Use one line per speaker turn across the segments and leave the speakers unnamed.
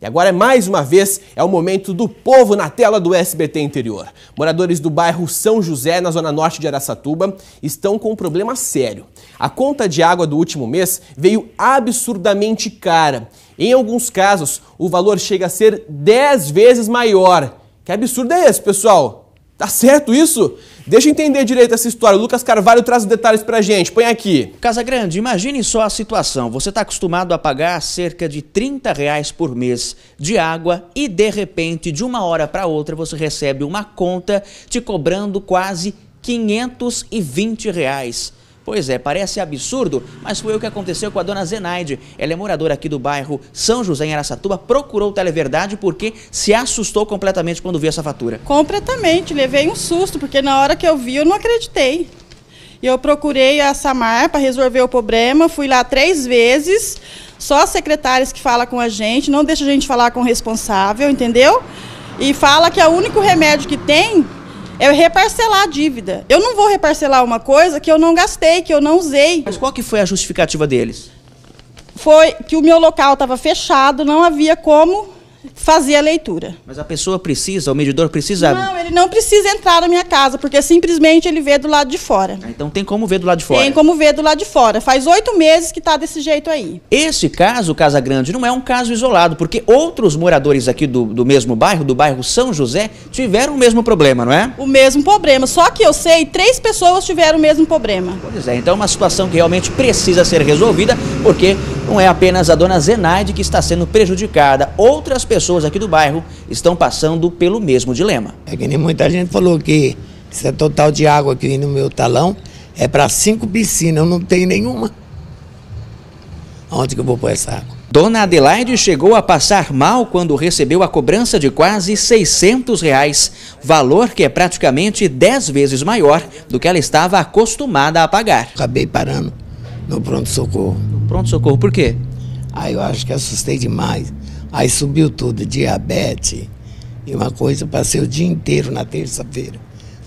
E agora, mais uma vez, é o momento do povo na tela do SBT Interior. Moradores do bairro São José, na zona norte de Araçatuba, estão com um problema sério. A conta de água do último mês veio absurdamente cara. Em alguns casos, o valor chega a ser 10 vezes maior. Que absurdo é esse, pessoal? Tá certo isso? Deixa eu entender direito essa história. O Lucas Carvalho traz os detalhes pra gente. Põe aqui. Casa
Grande, imagine só a situação. Você está acostumado a pagar cerca de 30 reais por mês de água e, de repente, de uma hora para outra, você recebe uma conta te cobrando quase 520 reais. Pois é, parece absurdo, mas foi o que aconteceu com a dona Zenaide. Ela é moradora aqui do bairro São José, em Aracatuba. procurou o Televerdade porque se assustou completamente quando viu essa fatura.
Completamente, levei um susto, porque na hora que eu vi eu não acreditei. E Eu procurei a Samar para resolver o problema, fui lá três vezes, só as secretárias que falam com a gente, não deixa a gente falar com o responsável, entendeu? E fala que é o único remédio que tem é reparcelar a dívida. Eu não vou reparcelar uma coisa que eu não gastei, que eu não usei. Mas qual que foi a justificativa deles? Foi que o meu local estava fechado, não havia como fazer a leitura.
Mas a pessoa precisa, o medidor precisa. Não,
ele não precisa entrar na minha casa, porque simplesmente ele vê do lado de fora. Ah,
então tem como ver do lado de fora? Tem
como ver do lado de fora. Faz oito meses que está desse jeito aí.
Esse caso, Casa Grande, não é um caso isolado, porque outros moradores aqui do, do mesmo bairro, do bairro São José, tiveram o mesmo problema, não é?
O mesmo problema. Só que eu sei, três pessoas tiveram o mesmo problema.
Pois é, então é uma situação que realmente precisa ser resolvida, porque não é apenas a dona Zenaide que está sendo prejudicada. Outras pessoas pessoas aqui do bairro estão passando pelo mesmo dilema. É que nem muita gente falou que esse é total de água aqui no meu talão é para cinco piscinas, eu não tenho nenhuma. Onde que eu vou pôr essa água? Dona Adelaide chegou a passar mal quando recebeu a cobrança de quase 600 reais, valor que é praticamente 10 vezes maior do que ela estava acostumada a pagar. Acabei parando no pronto-socorro. No pronto-socorro, por quê? Ah, eu acho que assustei demais. Aí subiu tudo, diabetes e uma coisa. Eu passei o dia inteiro na terça-feira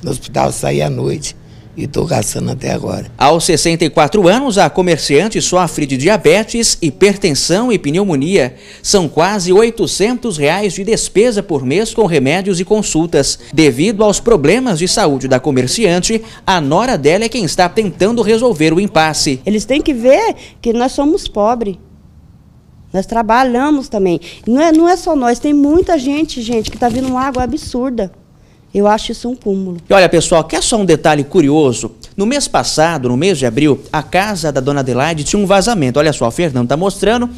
no hospital, saí à noite e estou gastando até agora. Aos 64 anos, a comerciante sofre de diabetes, hipertensão e pneumonia. São quase 800 reais de despesa por mês com remédios e consultas. Devido aos problemas de saúde da comerciante, a nora dela é quem está tentando resolver o impasse. Eles
têm que ver que nós somos pobres. Nós trabalhamos também. Não é, não é só nós, tem muita gente, gente, que está vindo uma água absurda. Eu acho isso um cúmulo.
E olha, pessoal, quer só um detalhe curioso? No mês passado, no mês de abril, a casa da dona Adelaide tinha um vazamento. Olha só, o Fernando está mostrando.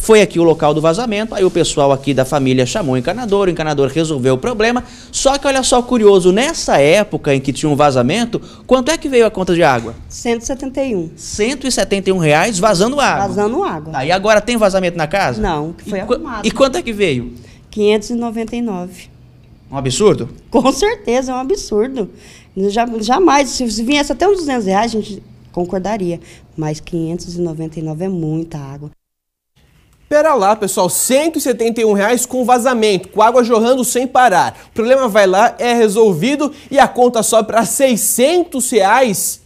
Foi aqui o local do vazamento, aí o pessoal aqui da família chamou o encanador, o encanador resolveu o problema. Só que olha só, curioso, nessa época em que tinha um vazamento, quanto é que veio a conta de água? 171. 171 reais vazando água. Vazando água. Aí ah, agora tem vazamento na casa? Não, que foi e, arrumado. E quanto é que
veio? 599. Um absurdo? Com certeza, é um absurdo. Já, jamais, se viesse até uns 200 reais, a gente concordaria. Mas 599 é muita água.
Pera lá, pessoal, 171 reais com vazamento, com água jorrando sem parar. O problema vai lá, é resolvido e a conta sobe para 600 reais.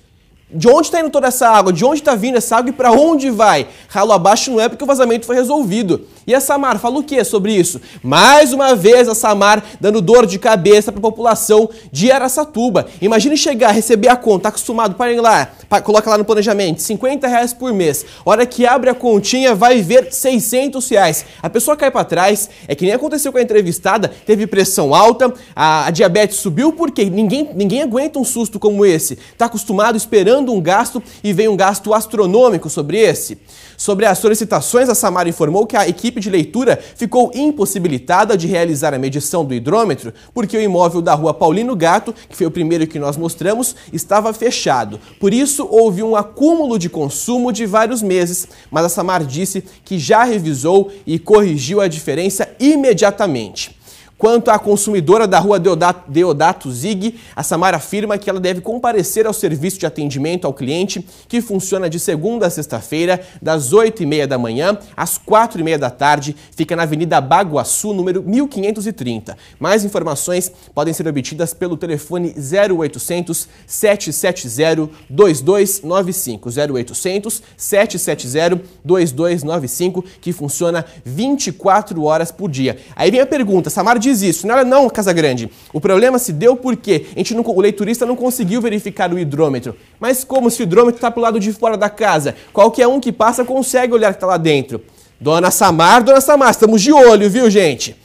De onde está indo toda essa água? De onde está vindo essa água e para onde vai? Ralo abaixo não é porque o vazamento foi resolvido. E a Samar fala o que sobre isso? Mais uma vez a Samar dando dor de cabeça para a população de Aracatuba. Imagine chegar, receber a conta, tá acostumado, parem lá, coloca lá no planejamento, 50 reais por mês. Hora que abre a continha, vai ver 600 reais. A pessoa cai para trás, é que nem aconteceu com a entrevistada, teve pressão alta, a, a diabetes subiu porque ninguém, ninguém aguenta um susto como esse. Está acostumado esperando um gasto e vem um gasto astronômico sobre esse. Sobre as solicitações, a Samar informou que a equipe equipe tipo de leitura ficou impossibilitada de realizar a medição do hidrômetro porque o imóvel da rua Paulino Gato, que foi o primeiro que nós mostramos, estava fechado. Por isso, houve um acúmulo de consumo de vários meses, mas a Samar disse que já revisou e corrigiu a diferença imediatamente. Quanto à consumidora da rua Deodato, Deodato Zig, a Samara afirma que ela deve comparecer ao serviço de atendimento ao cliente, que funciona de segunda a sexta-feira, das 8h30 da manhã às 4h30 da tarde, fica na Avenida Baguaçu, número 1530. Mais informações podem ser obtidas pelo telefone 0800 770 2295. 0800 770 2295, que funciona 24 horas por dia. Aí vem a pergunta, Samara diz diz isso. Não, não, é grande O problema se deu porque a gente não, o leiturista não conseguiu verificar o hidrômetro. Mas como se o hidrômetro está para o lado de fora da casa? Qualquer um que passa consegue olhar que está lá dentro. Dona Samar, Dona Samar, estamos de olho, viu, gente?